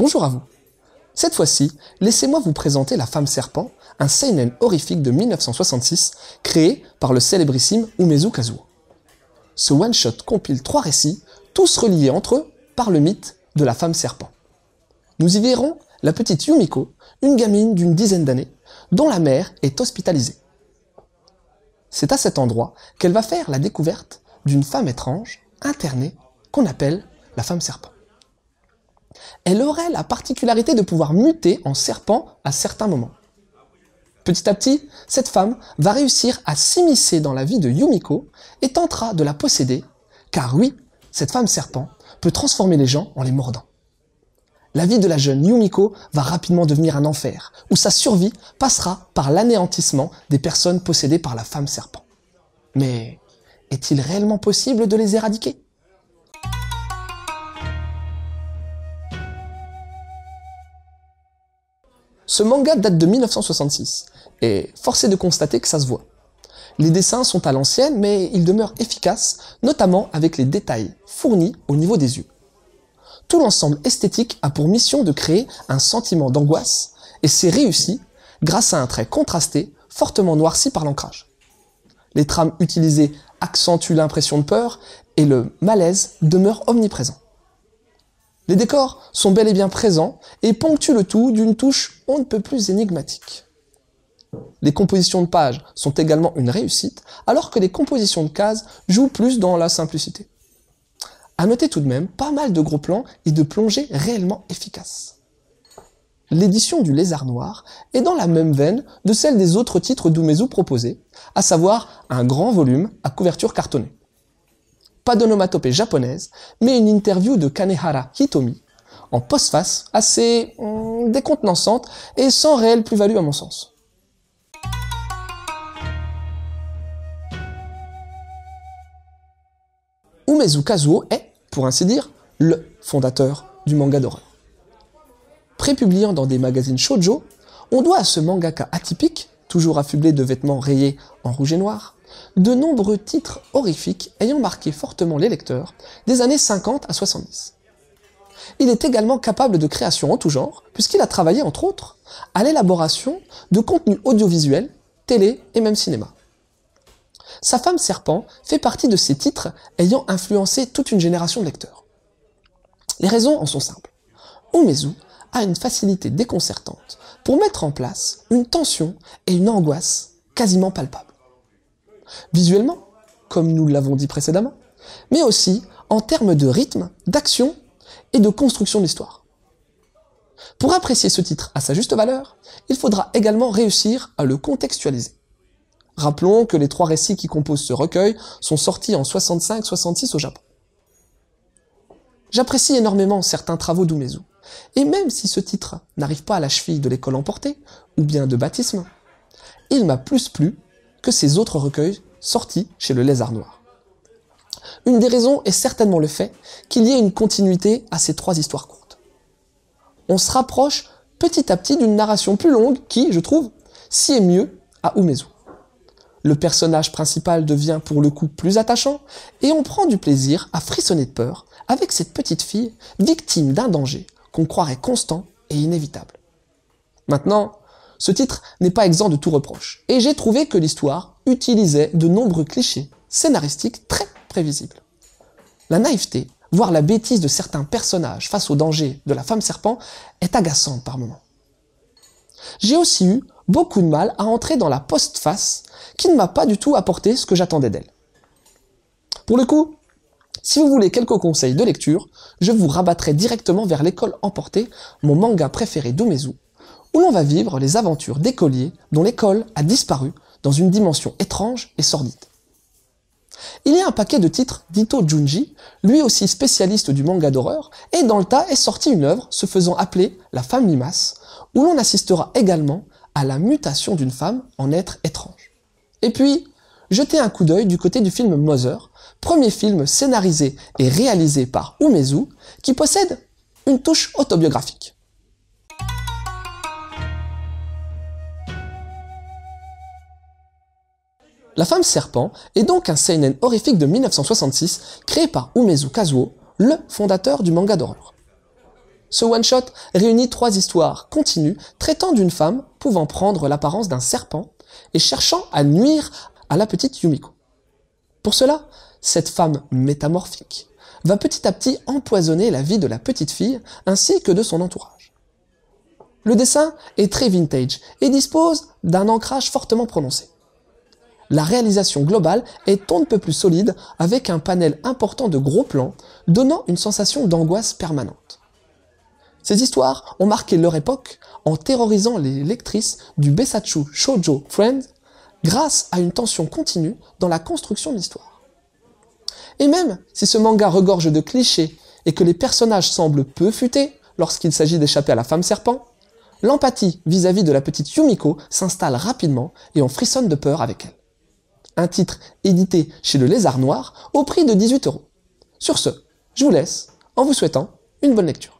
Bonjour à vous. Cette fois-ci, laissez-moi vous présenter La Femme Serpent, un seinen horrifique de 1966 créé par le célébrissime Umezu Kazuo. Ce one-shot compile trois récits, tous reliés entre eux par le mythe de la femme serpent. Nous y verrons la petite Yumiko, une gamine d'une dizaine d'années, dont la mère est hospitalisée. C'est à cet endroit qu'elle va faire la découverte d'une femme étrange, internée, qu'on appelle la femme serpent elle aurait la particularité de pouvoir muter en serpent à certains moments. Petit à petit, cette femme va réussir à s'immiscer dans la vie de Yumiko et tentera de la posséder, car oui, cette femme serpent peut transformer les gens en les mordant. La vie de la jeune Yumiko va rapidement devenir un enfer, où sa survie passera par l'anéantissement des personnes possédées par la femme serpent. Mais est-il réellement possible de les éradiquer Ce manga date de 1966, et force est de constater que ça se voit. Les dessins sont à l'ancienne, mais ils demeurent efficaces, notamment avec les détails fournis au niveau des yeux. Tout l'ensemble esthétique a pour mission de créer un sentiment d'angoisse, et c'est réussi grâce à un trait contrasté, fortement noirci par l'ancrage. Les trames utilisées accentuent l'impression de peur, et le malaise demeure omniprésent. Les décors sont bel et bien présents et ponctuent le tout d'une touche on ne peut plus énigmatique. Les compositions de pages sont également une réussite, alors que les compositions de cases jouent plus dans la simplicité. À noter tout de même pas mal de gros plans et de plongées réellement efficaces. L'édition du Lézard Noir est dans la même veine de celle des autres titres d'Umezu proposés, à savoir un grand volume à couverture cartonnée pas d'onomatopée japonaise, mais une interview de Kanehara Hitomi, en postface, assez hmm, décontenancante décontenançante et sans réelle plus-value à mon sens. Umezu Kazuo est, pour ainsi dire, le fondateur du manga d'horreur. Prépubliant dans des magazines shoujo, on doit à ce mangaka atypique toujours affublé de vêtements rayés en rouge et noir, de nombreux titres horrifiques ayant marqué fortement les lecteurs des années 50 à 70. Il est également capable de créations en tout genre, puisqu'il a travaillé entre autres à l'élaboration de contenus audiovisuels, télé et même cinéma. Sa femme serpent fait partie de ces titres ayant influencé toute une génération de lecteurs. Les raisons en sont simples a une facilité déconcertante pour mettre en place une tension et une angoisse quasiment palpables. Visuellement, comme nous l'avons dit précédemment, mais aussi en termes de rythme, d'action et de construction de l'histoire. Pour apprécier ce titre à sa juste valeur, il faudra également réussir à le contextualiser. Rappelons que les trois récits qui composent ce recueil sont sortis en 65-66 au Japon. J'apprécie énormément certains travaux d'Umezu, et même si ce titre n'arrive pas à la cheville de l'école emportée, ou bien de baptisme, il m'a plus plu que ses autres recueils sortis chez le Lézard Noir. Une des raisons est certainement le fait qu'il y ait une continuité à ces trois histoires courtes. On se rapproche petit à petit d'une narration plus longue qui, je trouve, s'y est mieux à Umezu. Le personnage principal devient pour le coup plus attachant et on prend du plaisir à frissonner de peur avec cette petite fille victime d'un danger qu'on croirait constant et inévitable. Maintenant, ce titre n'est pas exempt de tout reproche, et j'ai trouvé que l'histoire utilisait de nombreux clichés scénaristiques très prévisibles. La naïveté, voire la bêtise de certains personnages face au danger de la femme serpent est agaçante par moments. J'ai aussi eu beaucoup de mal à entrer dans la postface qui ne m'a pas du tout apporté ce que j'attendais d'elle. Pour le coup, si vous voulez quelques conseils de lecture, je vous rabattrai directement vers l'école emportée, mon manga préféré d'Umezu, où l'on va vivre les aventures d'écoliers dont l'école a disparu dans une dimension étrange et sordide. Il y a un paquet de titres d'Ito Junji, lui aussi spécialiste du manga d'horreur, et dans le tas est sortie une œuvre se faisant appeler La femme limace, où l'on assistera également à la mutation d'une femme en être étrange. Et puis, jetez un coup d'œil du côté du film Mother, premier film scénarisé et réalisé par Umezu qui possède une touche autobiographique. La femme serpent est donc un seinen horrifique de 1966 créé par Umezu Kazuo, le fondateur du manga d'horreur. Ce one-shot réunit trois histoires continues traitant d'une femme pouvant prendre l'apparence d'un serpent et cherchant à nuire à la petite Yumiko. Pour cela, cette femme métamorphique va petit à petit empoisonner la vie de la petite fille ainsi que de son entourage. Le dessin est très vintage et dispose d'un ancrage fortement prononcé. La réalisation globale est on ne peut plus solide avec un panel important de gros plans donnant une sensation d'angoisse permanente. Ces histoires ont marqué leur époque en terrorisant les lectrices du Besachu Shoujo Friend grâce à une tension continue dans la construction de l'histoire. Et même si ce manga regorge de clichés et que les personnages semblent peu futés lorsqu'il s'agit d'échapper à la femme serpent, l'empathie vis-à-vis de la petite Yumiko s'installe rapidement et on frissonne de peur avec elle. Un titre édité chez le Lézard Noir au prix de 18 euros. Sur ce, je vous laisse en vous souhaitant une bonne lecture.